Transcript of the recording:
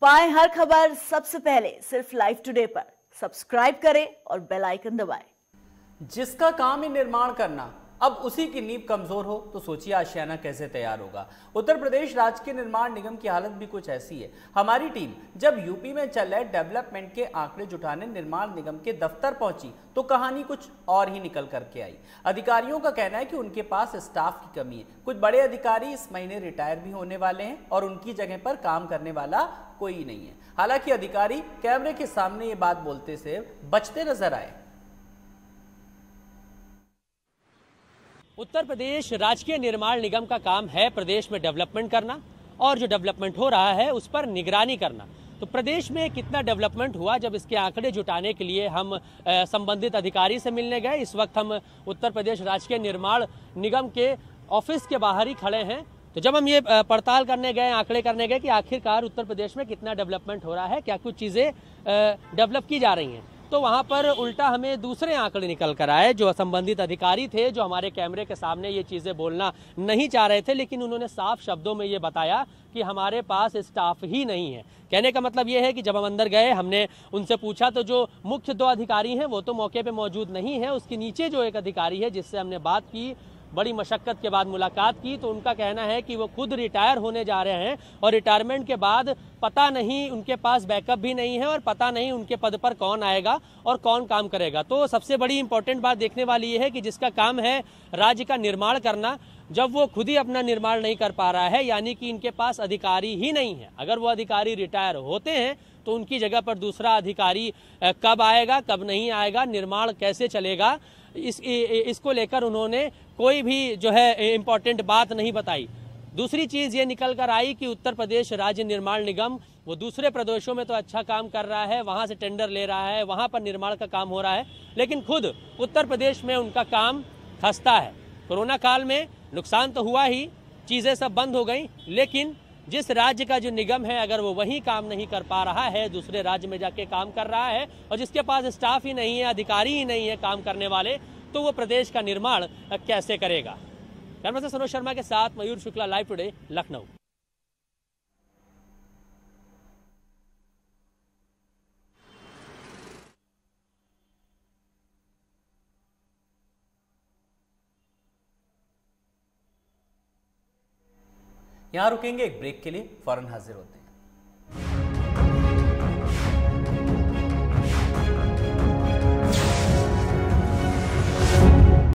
पाए हर खबर सबसे पहले सिर्फ लाइव टुडे पर सब्सक्राइब करें और बेल आइकन दबाएं। जिसका काम ही निर्माण करना अब उसी की नींव कमजोर हो तो सोचिए आशियाना कैसे तैयार होगा उत्तर प्रदेश राज्य के निर्माण निगम की हालत भी कुछ ऐसी है हमारी टीम जब यूपी में चल रहे डेवलपमेंट के आंकड़े जुटाने निर्माण निगम के दफ्तर पहुंची तो कहानी कुछ और ही निकल करके आई अधिकारियों का कहना है कि उनके पास स्टाफ की कमी है कुछ बड़े अधिकारी इस महीने रिटायर भी होने वाले हैं और उनकी जगह पर काम करने वाला कोई नहीं है हालांकि अधिकारी कैमरे के सामने ये बात बोलते से बचते नजर आए उत्तर प्रदेश राजकीय निर्माण निगम का काम है प्रदेश में डेवलपमेंट करना और जो डेवलपमेंट हो रहा है उस पर निगरानी करना तो प्रदेश में कितना डेवलपमेंट हुआ जब इसके आंकड़े जुटाने के लिए हम संबंधित अधिकारी से मिलने गए इस वक्त हम उत्तर प्रदेश राजकीय निर्माण निगम के ऑफिस के बाहर ही खड़े हैं तो जब हम ये पड़ताल करने गए आंकड़े करने गए कि आखिरकार उत्तर प्रदेश में कितना डेवलपमेंट हो रहा है क्या कुछ चीज़ें डेवलप की जा रही हैं तो वहाँ पर उल्टा हमें दूसरे आंकड़े निकल कर आए जो संबंधित अधिकारी थे जो हमारे कैमरे के सामने ये चीज़ें बोलना नहीं चाह रहे थे लेकिन उन्होंने साफ शब्दों में ये बताया कि हमारे पास स्टाफ ही नहीं है कहने का मतलब ये है कि जब हम अंदर गए हमने उनसे पूछा तो जो मुख्य दो अधिकारी हैं वो तो मौके पर मौजूद नहीं है उसके नीचे जो एक अधिकारी है जिससे हमने बात की बड़ी मशक्क़त के बाद मुलाकात की तो उनका कहना है कि वो खुद रिटायर होने जा रहे हैं और रिटायरमेंट के बाद पता नहीं उनके पास बैकअप भी नहीं है और पता नहीं उनके पद पर कौन आएगा और कौन काम करेगा तो सबसे बड़ी इंपॉर्टेंट बात देखने वाली ये है कि जिसका काम है राज्य का निर्माण करना जब वो खुद ही अपना निर्माण नहीं कर पा रहा है यानी कि इनके पास अधिकारी ही नहीं है अगर वो अधिकारी रिटायर होते हैं तो उनकी जगह पर दूसरा अधिकारी कब आएगा कब नहीं आएगा निर्माण कैसे चलेगा इस इसको लेकर उन्होंने कोई भी जो है इम्पोर्टेंट बात नहीं बताई दूसरी चीज़ ये निकल कर आई कि उत्तर प्रदेश राज्य निर्माण निगम वो दूसरे प्रदेशों में तो अच्छा काम कर रहा है वहाँ से टेंडर ले रहा है वहाँ पर निर्माण का काम हो रहा है लेकिन खुद उत्तर प्रदेश में उनका काम खस्ता है कोरोना काल में नुकसान तो हुआ ही चीज़ें सब बंद हो गई लेकिन जिस राज्य का जो निगम है अगर वो वही काम नहीं कर पा रहा है दूसरे राज्य में जाके काम कर रहा है और जिसके पास स्टाफ ही नहीं है अधिकारी ही नहीं है काम करने वाले तो वो प्रदेश का निर्माण कैसे करेगा कर्म से सनोज शर्मा के साथ मयूर शुक्ला लाइव टुडे लखनऊ यहां रुकेंगे एक ब्रेक के लिए फौरन हाजिर होते हैं